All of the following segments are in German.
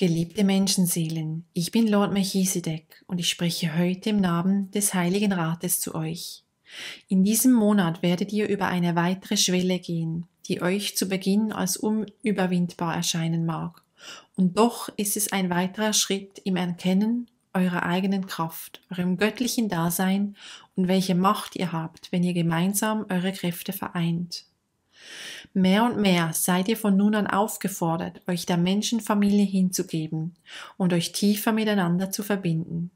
Geliebte Menschenseelen, ich bin Lord Melchisedek und ich spreche heute im Namen des Heiligen Rates zu euch. In diesem Monat werdet ihr über eine weitere Schwelle gehen, die euch zu Beginn als unüberwindbar erscheinen mag. Und doch ist es ein weiterer Schritt im Erkennen eurer eigenen Kraft, eurem göttlichen Dasein und welche Macht ihr habt, wenn ihr gemeinsam eure Kräfte vereint. Mehr und mehr seid ihr von nun an aufgefordert, euch der Menschenfamilie hinzugeben und euch tiefer miteinander zu verbinden.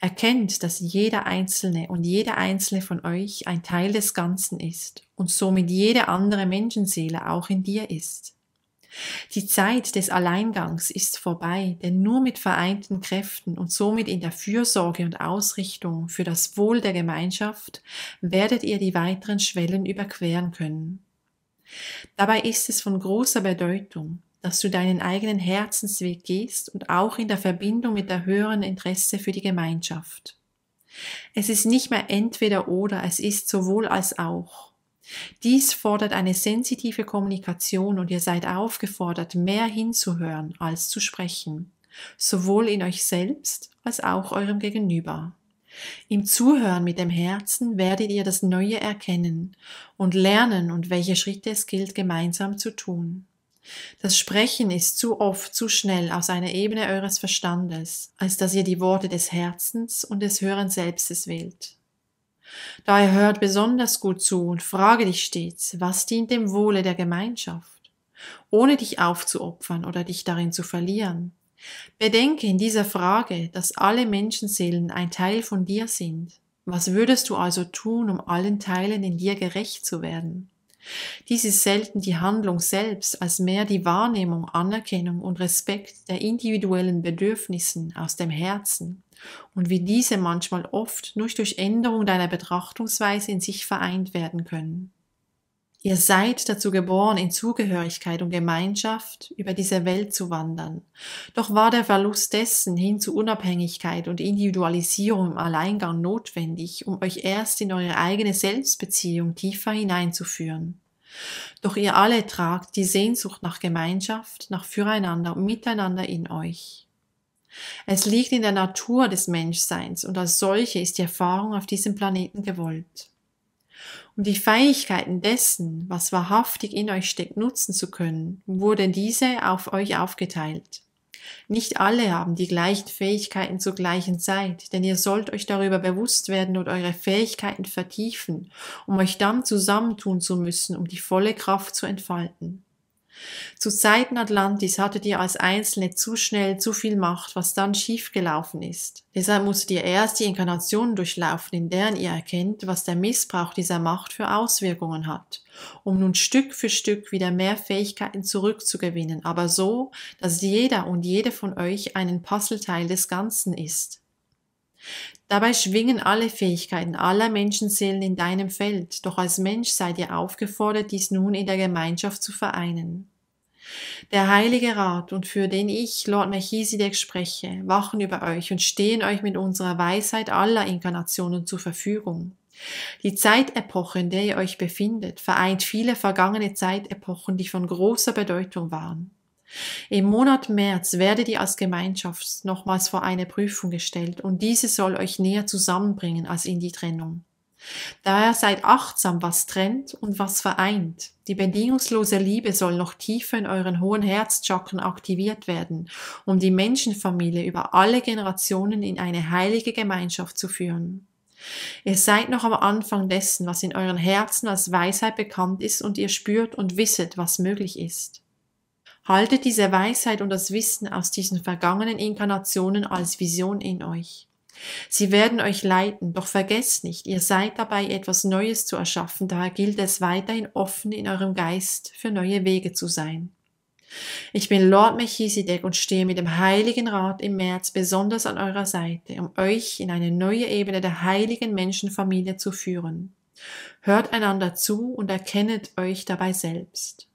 Erkennt, dass jeder Einzelne und jeder Einzelne von euch ein Teil des Ganzen ist und somit jede andere Menschenseele auch in dir ist. Die Zeit des Alleingangs ist vorbei, denn nur mit vereinten Kräften und somit in der Fürsorge und Ausrichtung für das Wohl der Gemeinschaft werdet ihr die weiteren Schwellen überqueren können. Dabei ist es von großer Bedeutung, dass du deinen eigenen Herzensweg gehst und auch in der Verbindung mit der höheren Interesse für die Gemeinschaft. Es ist nicht mehr entweder oder, es ist sowohl als auch. Dies fordert eine sensitive Kommunikation und ihr seid aufgefordert, mehr hinzuhören als zu sprechen, sowohl in euch selbst als auch eurem Gegenüber. Im Zuhören mit dem Herzen werdet ihr das Neue erkennen und lernen und welche Schritte es gilt gemeinsam zu tun. Das Sprechen ist zu oft zu schnell aus einer Ebene eures Verstandes, als dass ihr die Worte des Herzens und des Hören Selbstes wählt. Daher hört besonders gut zu und frage dich stets, was dient dem Wohle der Gemeinschaft, ohne dich aufzuopfern oder dich darin zu verlieren. Bedenke in dieser Frage, dass alle Menschenseelen ein Teil von dir sind. Was würdest du also tun, um allen Teilen in dir gerecht zu werden? Dies ist selten die Handlung selbst, als mehr die Wahrnehmung, Anerkennung und Respekt der individuellen Bedürfnissen aus dem Herzen und wie diese manchmal oft nur durch Änderung deiner Betrachtungsweise in sich vereint werden können. Ihr seid dazu geboren, in Zugehörigkeit und Gemeinschaft über diese Welt zu wandern. Doch war der Verlust dessen hin zu Unabhängigkeit und Individualisierung im Alleingang notwendig, um euch erst in eure eigene Selbstbeziehung tiefer hineinzuführen. Doch ihr alle tragt die Sehnsucht nach Gemeinschaft, nach Füreinander und Miteinander in euch. Es liegt in der Natur des Menschseins und als solche ist die Erfahrung auf diesem Planeten gewollt um die Fähigkeiten dessen, was wahrhaftig in euch steckt, nutzen zu können, wurden diese auf euch aufgeteilt. Nicht alle haben die gleichen Fähigkeiten zur gleichen Zeit, denn ihr sollt euch darüber bewusst werden und eure Fähigkeiten vertiefen, um euch dann zusammentun zu müssen, um die volle Kraft zu entfalten. Zu Zeiten Atlantis hattet ihr als Einzelne zu schnell zu viel Macht, was dann schiefgelaufen ist. Deshalb musstet ihr erst die Inkarnationen durchlaufen, in deren ihr erkennt, was der Missbrauch dieser Macht für Auswirkungen hat, um nun Stück für Stück wieder mehr Fähigkeiten zurückzugewinnen, aber so, dass jeder und jede von euch einen Puzzleteil des Ganzen ist. Dabei schwingen alle Fähigkeiten aller Menschenseelen in deinem Feld, doch als Mensch seid ihr aufgefordert, dies nun in der Gemeinschaft zu vereinen. Der Heilige Rat und für den ich, Lord Melchisedek, spreche, wachen über euch und stehen euch mit unserer Weisheit aller Inkarnationen zur Verfügung. Die Zeitepoche, in der ihr euch befindet, vereint viele vergangene Zeitepochen, die von großer Bedeutung waren. Im Monat März werdet ihr als Gemeinschaft nochmals vor eine Prüfung gestellt und diese soll euch näher zusammenbringen als in die Trennung. Daher seid achtsam, was trennt und was vereint. Die bedingungslose Liebe soll noch tiefer in euren hohen Herzchakren aktiviert werden, um die Menschenfamilie über alle Generationen in eine heilige Gemeinschaft zu führen. Ihr seid noch am Anfang dessen, was in euren Herzen als Weisheit bekannt ist und ihr spürt und wisset, was möglich ist. Haltet diese Weisheit und das Wissen aus diesen vergangenen Inkarnationen als Vision in euch. Sie werden euch leiten, doch vergesst nicht, ihr seid dabei, etwas Neues zu erschaffen, daher gilt es weiterhin offen in eurem Geist für neue Wege zu sein. Ich bin Lord Mechisidek und stehe mit dem Heiligen Rat im März besonders an eurer Seite, um euch in eine neue Ebene der heiligen Menschenfamilie zu führen. Hört einander zu und erkennet euch dabei selbst.